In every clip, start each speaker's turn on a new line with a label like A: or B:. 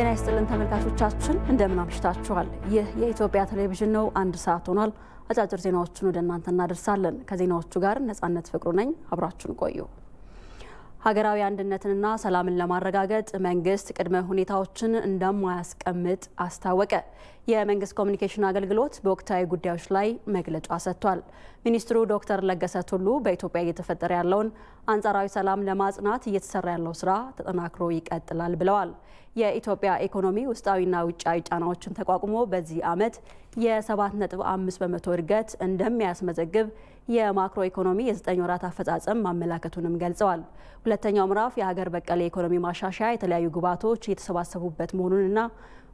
A: ጤና ይስጥልን ተመልካቾቻችን፣ እንደምን አምሽታችኋል። ይህ የኢትዮጵያ ቴሌቪዥን ነው። አንድ ሰዓት ሆኗል። አጫጭር ዜናዎችን ወደ እናንተ እናደርሳለን። ከዜናዎቹ ጋር ነጻነት ፍቅሩ ነኝ። አብራችን ቆዩ። ሀገራዊ አንድነትንና ሰላምን ለማረጋገጥ መንግስት ቅድመ ሁኔታዎችን እንደማያስቀምጥ አስታወቀ። የመንግስት ኮሚኒኬሽን አገልግሎት በወቅታዊ ጉዳዮች ላይ መግለጫ ሰጥቷል። ሚኒስትሩ ዶክተር ለገሰ ቱሉ በኢትዮጵያ እየተፈጠረ ያለውን አንጻራዊ ሰላም ለማጽናት እየተሰራ ያለው ስራ ተጠናክሮ ይቀጥላል ብለዋል። የኢትዮጵያ ኢኮኖሚ ውስጣዊና ውጫዊ ጫናዎችን ተቋቁሞ በዚህ ዓመት የ7.5 በመቶ እድገት እንደሚያስመዘግብ የማክሮ ኢኮኖሚ የዘጠኝ ወራት አፈጻጸም ማመላከቱንም ገልጸዋል። ሁለተኛው ምዕራፍ የሀገር በቀል የኢኮኖሚ ማሻሻያ የተለያዩ ግብዓቶች እየተሰባሰቡበት መሆኑንና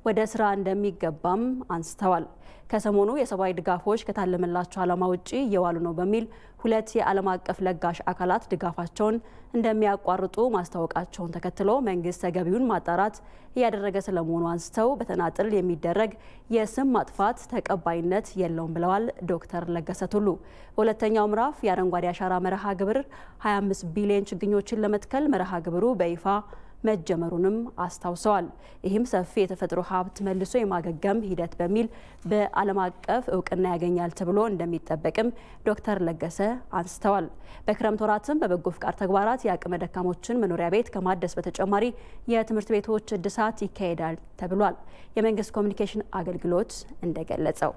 A: ወደ ስራ እንደሚገባም አንስተዋል። ከሰሞኑ የሰብአዊ ድጋፎች ከታለመላቸው ዓላማ ውጭ እየዋሉ ነው በሚል ሁለት የዓለም አቀፍ ለጋሽ አካላት ድጋፋቸውን እንደሚያቋርጡ ማስታወቃቸውን ተከትሎ መንግስት ተገቢውን ማጣራት እያደረገ ስለመሆኑ አንስተው በተናጥል የሚደረግ የስም ማጥፋት ተቀባይነት የለውም ብለዋል ዶክተር ለገሰ ቱሉ። በሁለተኛው ምዕራፍ የአረንጓዴ አሻራ መርሃ ግብር 25 ቢሊዮን ችግኞችን ለመትከል መርሃ ግብሩ በይፋ መጀመሩንም አስታውሰዋል። ይህም ሰፊ የተፈጥሮ ሀብት መልሶ የማገገም ሂደት በሚል በዓለም አቀፍ እውቅና ያገኛል ተብሎ እንደሚጠበቅም ዶክተር ለገሰ አንስተዋል። በክረምት ወራትም በበጎ ፍቃድ ተግባራት የአቅመ ደካሞችን መኖሪያ ቤት ከማደስ በተጨማሪ የትምህርት ቤቶች እድሳት ይካሄዳል ተብሏል። የመንግስት ኮሚኒኬሽን አገልግሎት እንደገለጸው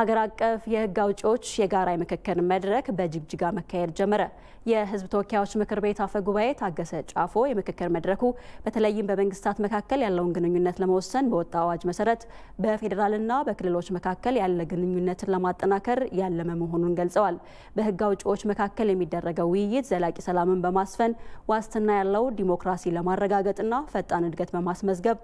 A: ሀገር አቀፍ የህግ አውጪዎች የጋራ የምክክር መድረክ በጅግጅጋ መካሄድ ጀመረ። የህዝብ ተወካዮች ምክር ቤት አፈ ጉባኤ ታገሰ ጫፎ የምክክር መድረኩ በተለይም በመንግስታት መካከል ያለውን ግንኙነት ለመወሰን በወጣ አዋጅ መሰረት በፌዴራልና በክልሎች መካከል ያለ ግንኙነትን ለማጠናከር ያለመ መሆኑን ገልጸዋል። በህግ አውጪዎች መካከል የሚደረገው ውይይት ዘላቂ ሰላምን በማስፈን ዋስትና ያለው ዲሞክራሲ ለማረጋገጥና ፈጣን እድገት በማስመዝገብ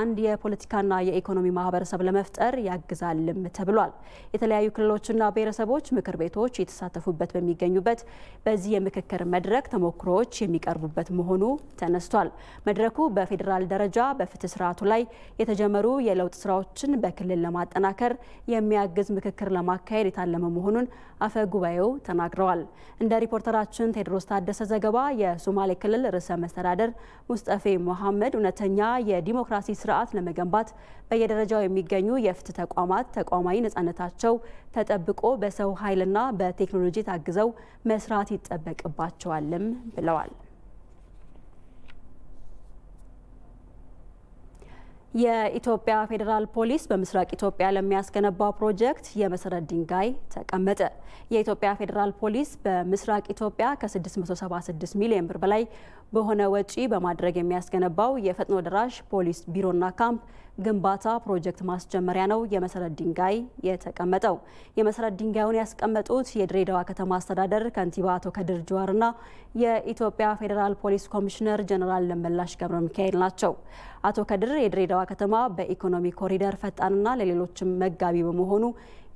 A: አንድ የፖለቲካና የኢኮኖሚ ማህበረሰብ ለመፍጠር ያግዛልም ተብሏል። የተለያዩ ክልሎችና ብሔረሰቦች ምክር ቤቶች የተሳተፉበት በሚገኙበት በዚህ የምክክር መድረክ ተሞክሮዎች የሚቀርቡበት መሆኑ ተነስቷል። መድረኩ በፌዴራል ደረጃ በፍትህ ስርዓቱ ላይ የተጀመሩ የለውጥ ስራዎችን በክልል ለማጠናከር የሚያግዝ ምክክር ለማካሄድ የታለመ መሆኑን አፈ ጉባኤው ተናግረዋል። እንደ ሪፖርተራችን ቴድሮስ ታደሰ ዘገባ የሶማሌ ክልል ርዕሰ መስተዳደር ሙስጠፌ መሐመድ እውነተኛ የዲሞክራሲ ስርዓት ለመገንባት በየደረጃው የሚገኙ የፍትህ ተቋማት ተቋማዊ ነጻነታ ደህንነታቸው ተጠብቆ በሰው ኃይልና በቴክኖሎጂ ታግዘው መስራት ይጠበቅባቸዋልም ብለዋል። የኢትዮጵያ ፌዴራል ፖሊስ በምስራቅ ኢትዮጵያ ለሚያስገነባው ፕሮጀክት የመሰረት ድንጋይ ተቀመጠ። የኢትዮጵያ ፌዴራል ፖሊስ በምስራቅ ኢትዮጵያ ከ676 ሚሊዮን ብር በላይ በሆነ ወጪ በማድረግ የሚያስገነባው የፈጥኖ ደራሽ ፖሊስ ቢሮና ካምፕ ግንባታ ፕሮጀክት ማስጀመሪያ ነው የመሰረት ድንጋይ የተቀመጠው። የመሰረት ድንጋዩን ያስቀመጡት የድሬዳዋ ከተማ አስተዳደር ከንቲባ አቶ ከድር ጁሃርና የኢትዮጵያ ፌዴራል ፖሊስ ኮሚሽነር ጀነራል ለመላሽ ገብረ ሚካኤል ናቸው። አቶ ከድር የድሬዳዋ ከተማ በኢኮኖሚ ኮሪደር ፈጣንና ለሌሎችም መጋቢ በመሆኑ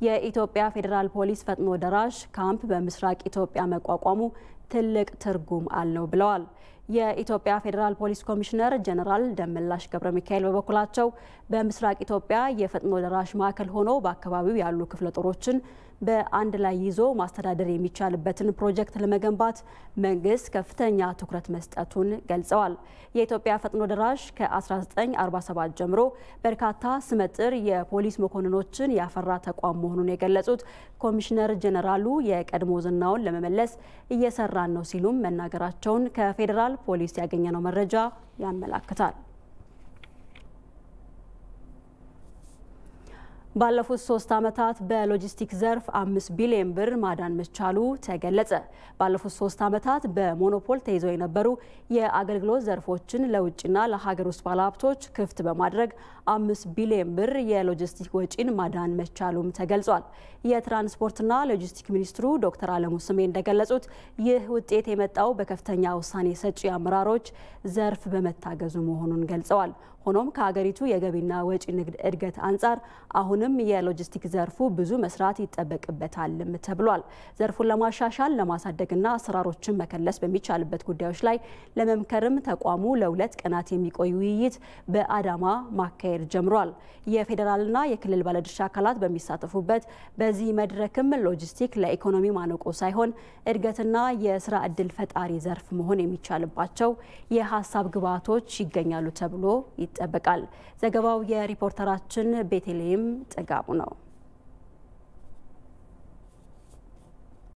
A: የኢትዮጵያ ፌዴራል ፖሊስ ፈጥኖ ደራሽ ካምፕ በምስራቅ ኢትዮጵያ መቋቋሙ ትልቅ ትርጉም አለው ብለዋል። የኢትዮጵያ ፌዴራል ፖሊስ ኮሚሽነር ጀነራል ደመላሽ ገብረ ሚካኤል በበኩላቸው በምስራቅ ኢትዮጵያ የፈጥኖ ደራሽ ማዕከል ሆኖ በአካባቢው ያሉ ክፍለ ጦሮችን በአንድ ላይ ይዞ ማስተዳደር የሚቻልበትን ፕሮጀክት ለመገንባት መንግስት ከፍተኛ ትኩረት መስጠቱን ገልጸዋል። የኢትዮጵያ ፈጥኖ ደራሽ ከ1947 ጀምሮ በርካታ ስመጥር የፖሊስ መኮንኖችን ያፈራ ተቋም መሆኑን የገለጹት ኮሚሽነር ጀኔራሉ የቀድሞ ዝናውን ለመመለስ እየሰራን ነው ሲሉም መናገራቸውን ከፌዴራል ፖሊስ ያገኘነው መረጃ ያመላክታል። ባለፉት ሶስት ዓመታት በሎጂስቲክ ዘርፍ አምስት ቢሊዮን ብር ማዳን መቻሉ ተገለጸ። ባለፉት ሶስት ዓመታት በሞኖፖል ተይዘው የነበሩ የአገልግሎት ዘርፎችን ለውጭና ለሀገር ውስጥ ባለሀብቶች ክፍት በማድረግ አምስት ቢሊዮን ብር የሎጂስቲክ ወጪን ማዳን መቻሉም ተገልጿል። የትራንስፖርትና ሎጂስቲክ ሚኒስትሩ ዶክተር አለሙ ስሜ እንደገለጹት ይህ ውጤት የመጣው በከፍተኛ ውሳኔ ሰጪ አመራሮች ዘርፍ በመታገዙ መሆኑን ገልጸዋል። ሆኖም ከሀገሪቱ የገቢና ወጪ ንግድ እድገት አንጻር አሁን አሁንም የሎጂስቲክ ዘርፉ ብዙ መስራት ይጠበቅበታልም ተብሏል። ዘርፉን ለማሻሻል ለማሳደግና አሰራሮችን መከለስ በሚቻልበት ጉዳዮች ላይ ለመምከርም ተቋሙ ለሁለት ቀናት የሚቆይ ውይይት በአዳማ ማካሄድ ጀምሯል። የፌዴራልና የክልል ባለድርሻ አካላት በሚሳተፉበት በዚህ መድረክም ሎጂስቲክ ለኢኮኖሚ ማነቆ ሳይሆን እድገትና የስራ እድል ፈጣሪ ዘርፍ መሆን የሚቻልባቸው የሀሳብ ግብዓቶች ይገኛሉ ተብሎ ይጠበቃል። ዘገባው የሪፖርተራችን ቤተልሔም ጸጋ ነው